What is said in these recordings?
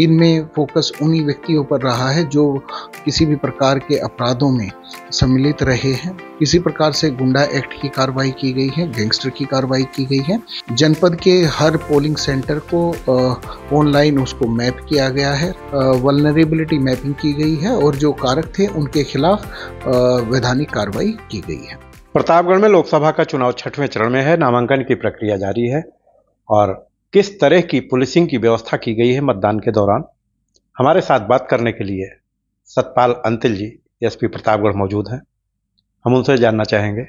इनमें फोकस उन्हीं व्यक्तियों पर रहा है जो किसी भी प्रकार के अपराधों में सम्मिलित रहे हैं किसी प्रकार से गुंडा एक्ट की कार्रवाई की गई है गैंगस्टर की कार्रवाई की गई है जनपद के हर पोलिंग सेंटर को ऑनलाइन उसको मैप किया गया है वलनरेबिलिटी मैपिंग की गई है और जो कारक थे उनके खिलाफ वैधानिक कार्रवाई की गई है प्रतापगढ़ में लोकसभा का चुनाव छठवें चरण में है नामांकन की प्रक्रिया जारी है और किस तरह की पुलिसिंग की व्यवस्था की गई है मतदान के दौरान हमारे साथ बात करने के लिए सतपाल अंतिल जी एसपी प्रतापगढ़ मौजूद हैं हम उनसे जानना चाहेंगे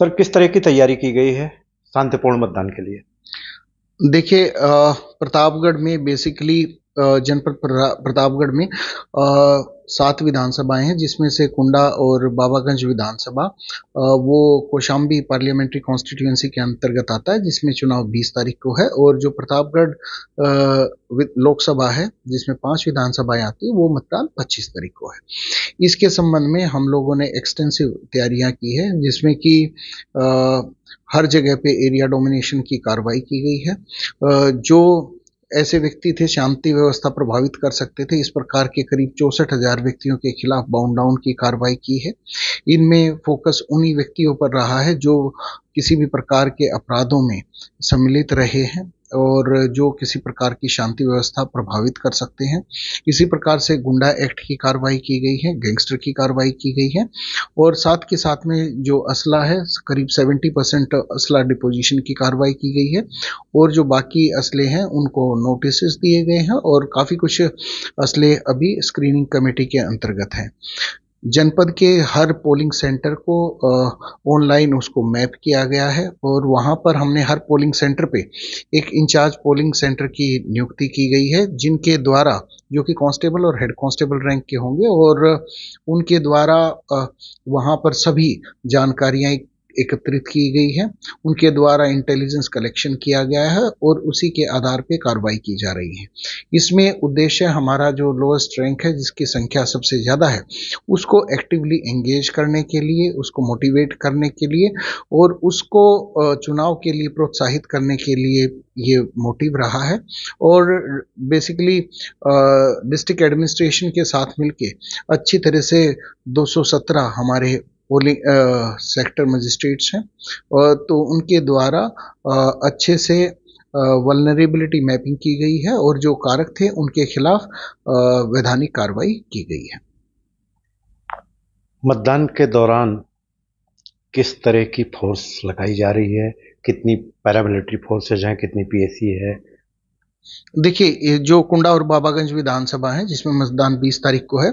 सर किस तरह की तैयारी की गई है शांतिपूर्ण मतदान के लिए देखिए प्रतापगढ़ में बेसिकली जनपद प्रतापगढ़ में सात विधानसभाएं हैं जिसमें से कुंडा और बाबागंज विधानसभा वो कोशाम्बी पार्लियामेंट्री कॉन्स्टिट्यूएंसी के अंतर्गत आता है जिसमें चुनाव 20 तारीख को है और जो प्रतापगढ़ लोकसभा है जिसमें पांच विधानसभाएं आती है वो मतदान 25 तारीख को है इसके संबंध में हम लोगों ने एक्सटेंसिव तैयारियां की है जिसमें कि हर जगह पे एरिया डोमिनेशन की कार्रवाई की गई है जो ऐसे व्यक्ति थे शांति व्यवस्था प्रभावित कर सकते थे इस प्रकार के करीब चौसठ हजार व्यक्तियों के खिलाफ बाउंड डाउन की कार्रवाई की है इनमें फोकस उन्हीं व्यक्तियों पर रहा है जो किसी भी प्रकार के अपराधों में सम्मिलित रहे हैं और जो किसी प्रकार की शांति व्यवस्था प्रभावित कर सकते हैं इसी प्रकार से गुंडा एक्ट की कार्रवाई की गई है गैंगस्टर की कार्रवाई की गई है और साथ के साथ में जो असला है करीब सेवेंटी परसेंट असला डिपोजिशन की कार्रवाई की गई है और जो बाकी असले हैं उनको नोटिस दिए गए हैं और काफ़ी कुछ असले अभी स्क्रीनिंग कमेटी के अंतर्गत हैं जनपद के हर पोलिंग सेंटर को ऑनलाइन उसको मैप किया गया है और वहाँ पर हमने हर पोलिंग सेंटर पे एक इंचार्ज पोलिंग सेंटर की नियुक्ति की गई है जिनके द्वारा जो कि कांस्टेबल और हेड कांस्टेबल रैंक के होंगे और उनके द्वारा वहाँ पर सभी जानकारियाँ एकत्रित की गई है उनके द्वारा इंटेलिजेंस कलेक्शन किया गया है और उसी के आधार पर कार्रवाई की जा रही है इसमें उद्देश्य हमारा जो लोएस्ट रैंक है जिसकी संख्या सबसे ज़्यादा है उसको एक्टिवली एंगेज करने के लिए उसको मोटिवेट करने के लिए और उसको चुनाव के लिए प्रोत्साहित करने के लिए ये मोटिव रहा है और बेसिकली डिस्ट्रिक्ट एडमिनिस्ट्रेशन के साथ मिलके अच्छी तरह से 217 हमारे पोलिंग सेक्टर मजिस्ट्रेट्स हैं और तो उनके द्वारा अच्छे से वलनरेबिलिटी मैपिंग की गई है और जो कारक थे उनके खिलाफ वैधानिक कार्रवाई की गई है मतदान के दौरान किस तरह की फोर्स लगाई जा रही है कितनी पैरामिलिट्री फोर्सेज हैं कितनी पीएसी e है देखिए जो कुंडा और बाबागंज विधानसभा है जिसमें मतदान 20 तारीख को है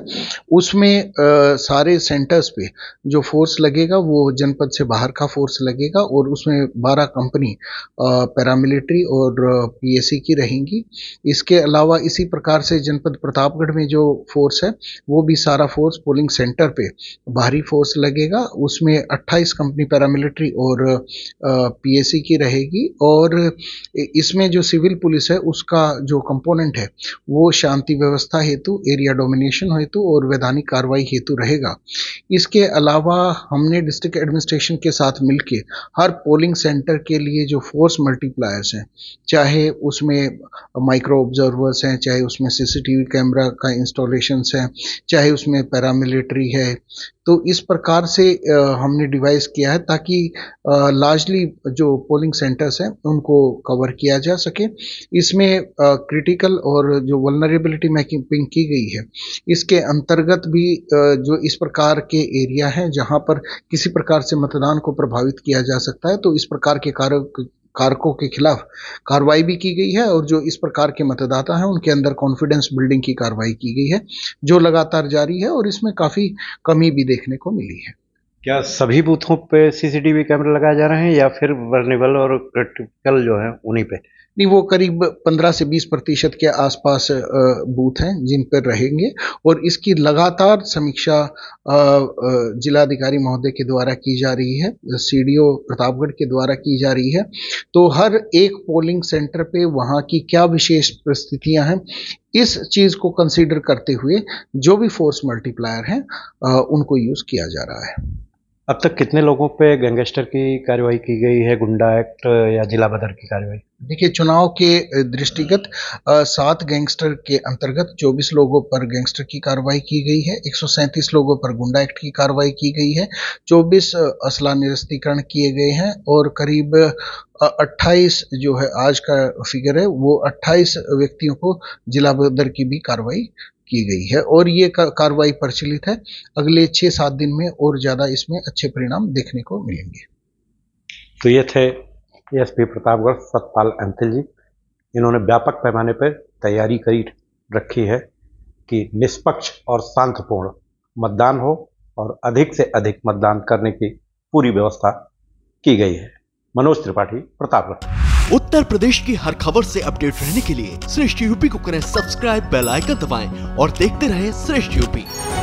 उसमें आ, सारे सेंटर्स पे जो फोर्स लगेगा वो जनपद से बाहर का फोर्स लगेगा और उसमें 12 कंपनी पैरामिलिट्री और पीएसी की रहेंगी इसके अलावा इसी प्रकार से जनपद प्रतापगढ़ में जो फोर्स है वो भी सारा फोर्स पोलिंग सेंटर पे बाहरी फोर्स लगेगा उसमें अट्ठाईस कंपनी पैरामिलिट्री और पी की रहेगी और इसमें जो सिविल पुलिस है उस उसका जो कंपोनेंट है वो शांति व्यवस्था हेतु एरिया डोमिनेशन हेतु और वैधानिक कार्रवाई हेतु रहेगा इसके अलावा हमने डिस्ट्रिक्ट एडमिनिस्ट्रेशन के साथ मिलकर हर पोलिंग सेंटर के लिए जो फोर्स मल्टीप्लायर्स हैं चाहे उसमें माइक्रो ऑब्जर्वर्स हैं चाहे उसमें सीसीटीवी कैमरा का इंस्टॉलेशन है चाहे उसमें पैरामिलिट्री है तो इस प्रकार से हमने डिवाइस किया है ताकि लार्जली जो पोलिंग सेंटर्स हैं उनको कवर किया जा सके इसमें इसमें क्रिटिकल और जो वल्नरेबिलिटी मैपिंग की गई है इसके अंतर्गत भी जो इस प्रकार के एरिया हैं जहां पर किसी प्रकार से मतदान को प्रभावित किया जा सकता है तो इस प्रकार के कार्य कारकों के खिलाफ कार्रवाई भी की गई है और जो इस प्रकार के मतदाता हैं उनके अंदर कॉन्फिडेंस बिल्डिंग की कार्रवाई की गई है जो लगातार जारी है और इसमें काफ़ी कमी भी देखने को मिली है क्या सभी बूथों पे सीसीटीवी कैमरे लगाए जा रहे हैं या फिर वर्नेबल और क्रिटिकल जो है उन्हीं पे नहीं वो करीब 15 से 20 प्रतिशत के आसपास बूथ हैं जिन पर रहेंगे और इसकी लगातार समीक्षा जिलाधिकारी महोदय के द्वारा की जा रही है सी प्रतापगढ़ के द्वारा की जा रही है तो हर एक पोलिंग सेंटर पे वहाँ की क्या विशेष परिस्थितियाँ हैं इस चीज़ को कंसीडर करते हुए जो भी फोर्स मल्टीप्लायर हैं उनको यूज़ किया जा रहा है अब तक कितने लोगों पे गैंगस्टर की कार्रवाई की गई है गुंडा एक्ट या जिला बदर की कार्रवाई देखिए चुनाव के दृष्टिगत सात गैंगस्टर के अंतर्गत 24 लोगों पर गैंगस्टर की कार्रवाई की गई है 137 लोगों पर गुंडा एक्ट की कार्रवाई की गई है 24 असला निरस्तीकरण किए गए हैं और करीब 28 जो है आज का फिगर है वो 28 व्यक्तियों को जिला बदर की भी कार्रवाई की गई है और ये कार्रवाई प्रचलित है अगले छह सात दिन में और ज़्यादा इसमें अच्छे परिणाम देखने को मिलेंगे तो ये थे एस पी प्रतापगढ़ सतपाल अंतिल जी इन्होंने व्यापक पैमाने पर तैयारी करी रखी है कि निष्पक्ष और शांतपूर्ण मतदान हो और अधिक से अधिक मतदान करने की पूरी व्यवस्था की गई है मनोज त्रिपाठी प्रतापगढ़ उत्तर प्रदेश की हर खबर से अपडेट रहने के लिए श्रेष्ठ यूपी को करें सब्सक्राइब बेल आइकन दबाएं और देखते रहें श्रेष्ठ यूपी